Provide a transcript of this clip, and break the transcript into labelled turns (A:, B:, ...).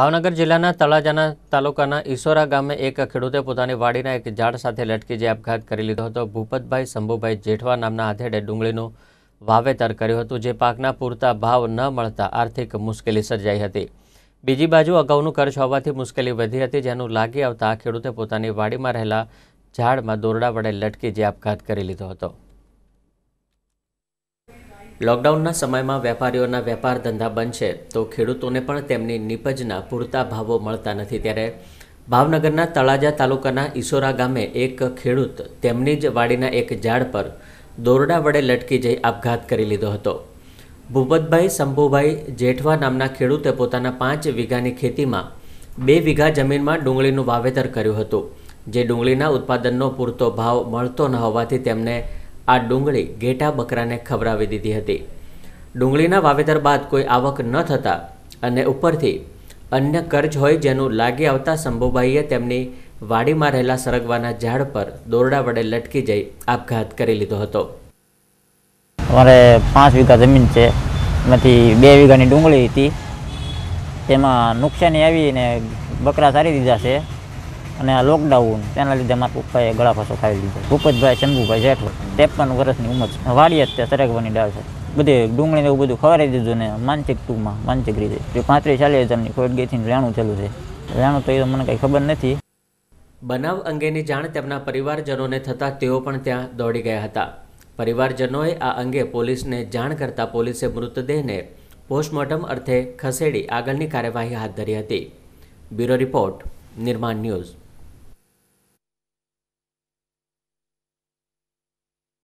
A: ભાવનગર જિલ્લાના તળાજાના તાલુકાના ઈસોરા ગામે એક ખેડૂતે પોતાની વાડીના એક ઝાડ સાથે લટકી જે આપઘાત કરી લીધો હતો ભૂપતભાઈ શંભુભાઈ જેઠવા નામના આધેડે ડુંગળીનું વાવેતર કર્યું હતું જે પાકના પૂરતા ભાવ ન મળતા આર્થિક મુશ્કેલી સર્જાઈ હતી બીજી બાજુ અગાઉનું ખર્ચ હોવાથી મુશ્કેલી વધી હતી જેનું લાગી આવતા ખેડૂતે પોતાની વાડીમાં રહેલા ઝાડમાં દોરડા વડે લટકી જે આપઘાત કરી લીધો હતો લોકડાઉનના સમયમાં વેપારીઓના વેપાર ધંધા બંધ છે તો ખેડૂતોને પણ તેમની નીપજના પૂરતા ભાવો મળતા નથી ત્યારે ભાવનગરના તળાજા તાલુકાના ઈસોરા ગામે એક ખેડૂત તેમની જ વાડીના એક ઝાડ પર દોરડા વડે લટકી જઈ આપઘાત કરી લીધો હતો ભૂપતભાઈ શંભુભાઈ જેઠવા નામના ખેડૂતે પોતાના પાંચ વીઘાની ખેતીમાં બે વીઘા જમીનમાં ડુંગળીનું વાવેતર કર્યું હતું જે ડુંગળીના ઉત્પાદનનો પૂરતો ભાવ મળતો ન હોવાથી તેમને આ ડુંગળી ઘેટા બકરાને ખવડાવી દીધી હતી ડુંગળીના વાવેતર બાદ કોઈ આવક ન થતાં અને ઉપરથી અન્ય કર્જ હોય જેનું લાગી આવતા શંભુભાઈએ તેમની વાડીમાં રહેલા સરગવાના ઝાડ પર દોરડા વડે લટકી જઈ આપઘાત કરી લીધો હતો
B: અમારે પાંચ વીઘા જમીન છે એમાંથી બે વીઘાની ડુંગળી હતી તેમાં નુકસાની આવીને બકરા સારી દીધા છે અને આ લોકડાઉન તેના લીધે મારા પપ્પાએ ગળા ફાંસો ખાઈ લીધો ભૂપતભાઈ શંભુભાઈ જેઠવડ ત્રેપન વર્ષની ઉંમર છે વાડીએ જ તે સરગવાની ડાળ છે બધે ડુંગળી એવું બધું ખવડાવી દીધું ને માનસિક ટૂંકમાં માનસિક રીતે જો પાંત્રીસ ચાલીસ હજારની ખોટ ગઈ થી રેણું થયેલું છે રેણું તો એ મને કંઈ ખબર નથી
A: બનાવ અંગેની જાણ તેમના પરિવારજનોને થતાં તેઓ પણ ત્યાં દોડી ગયા હતા પરિવારજનોએ આ અંગે પોલીસને જાણ કરતાં પોલીસે મૃતદેહને પોસ્ટમોર્ટમ અર્થે ખસેડી આગળની કાર્યવાહી હાથ ધરી હતી બ્યુરો રિપોર્ટ નિર્માણ ન્યૂઝ